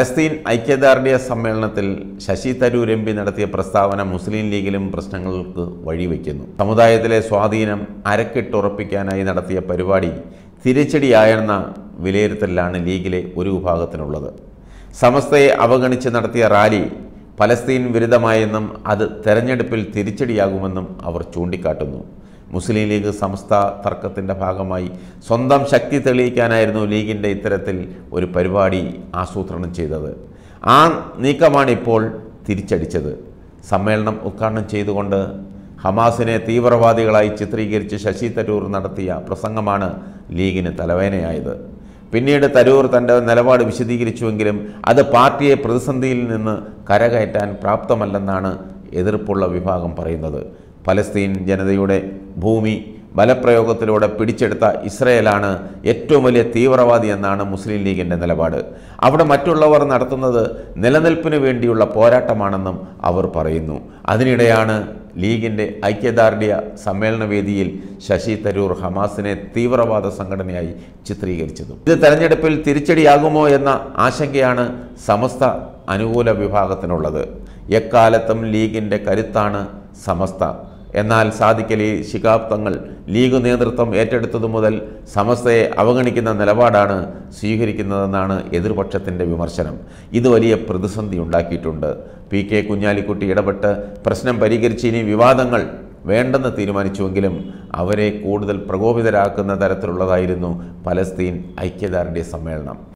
ഫലസ്തീൻ ഐക്യദാർഢ്യ സമ്മേളനത്തിൽ Sasi Tharoor M P നടത്തിയ പ്രസ്താവന മുസ്ലിം ലീഗിലും പ്രശ്നങ്ങൾക്ക് വഴിവെക്കുന്നു സമുദായത്തിലെ സ്വാധീനം അരക്കിട്ടുറപ്പിക്കാനായി നടത്തിയ പരിപാടി തിരിച്ചടിയായെന്ന വിലയിരുത്തലാണ് ലീഗിലെ ഒരു വിഭാഗത്തിനുള്ളത് സമസ്തയെ അവഗണിച്ച് നടത്തിയ റാലി ഫലസ്തീൻ വിരുദ്ധമായെന്നും അത് തെരഞ്ഞെടുപ്പിൽ തിരിച്ചടിയാകുമെന്നും അവർ ചൂണ്ടിക്കാട്ടുന്നു മുസ്ലിം ലീഗ് സംസ്ഥ തർക്കത്തിൻ്റെ ഭാഗമായി സ്വന്തം ശക്തി തെളിയിക്കാനായിരുന്നു ലീഗിൻ്റെ ഇത്തരത്തിൽ ഒരു പരിപാടി ആസൂത്രണം ചെയ്തത് ആ നീക്കമാണ് ഇപ്പോൾ തിരിച്ചടിച്ചത് സമ്മേളനം ഉദ്ഘാടനം ചെയ്തുകൊണ്ട് ഹമാസിനെ തീവ്രവാദികളായി ചിത്രീകരിച്ച് ശശി തരൂർ നടത്തിയ പ്രസംഗമാണ് ലീഗിന് തലവേനയായത് പിന്നീട് തരൂർ തൻ്റെ നിലപാട് വിശദീകരിച്ചുവെങ്കിലും അത് പാർട്ടിയെ പ്രതിസന്ധിയിൽ നിന്ന് കരകയറ്റാൻ പ്രാപ്തമല്ലെന്നാണ് എതിർപ്പുള്ള വിഭാഗം പറയുന്നത് ഫലസ്തീൻ ജനതയുടെ ഭൂമി ബലപ്രയോഗത്തിലൂടെ പിടിച്ചെടുത്ത ഇസ്രയേലാണ് ഏറ്റവും വലിയ തീവ്രവാദി എന്നാണ് മുസ്ലിം ലീഗിൻ്റെ നിലപാട് അവിടെ മറ്റുള്ളവർ നടത്തുന്നത് നിലനിൽപ്പിന് വേണ്ടിയുള്ള പോരാട്ടമാണെന്നും അവർ പറയുന്നു അതിനിടെയാണ് ലീഗിൻ്റെ ഐക്യദാർഢ്യ സമ്മേളനവേദിയിൽ ശശി തരൂർ ഹമാസിനെ തീവ്രവാദ സംഘടനയായി ചിത്രീകരിച്ചത് ഇത് തെരഞ്ഞെടുപ്പിൽ തിരിച്ചടിയാകുമോ എന്ന ആശങ്കയാണ് സമസ്ത അനുകൂല വിഭാഗത്തിനുള്ളത് എക്കാലത്തും ലീഗിൻ്റെ കരുത്താണ് സമസ്ത എന്നാൽ സാദിക്കലി ശിഖാബ് തങ്ങൾ ലീഗ് നേതൃത്വം ഏറ്റെടുത്തതു മുതൽ സമസ്തയെ അവഗണിക്കുന്ന നിലപാടാണ് സ്വീകരിക്കുന്നതെന്നാണ് എതിർപക്ഷത്തിൻ്റെ വിമർശനം ഇത് വലിയ പ്രതിസന്ധി ഉണ്ടാക്കിയിട്ടുണ്ട് പി കെ കുഞ്ഞാലിക്കുട്ടി ഇടപെട്ട് പ്രശ്നം പരിഹരിച്ച് ഇനി വിവാദങ്ങൾ വേണ്ടെന്ന് തീരുമാനിച്ചുവെങ്കിലും അവരെ കൂടുതൽ പ്രകോപിതരാക്കുന്ന തരത്തിലുള്ളതായിരുന്നു പലസ്തീൻ ഐക്യദാർഢ്യ സമ്മേളനം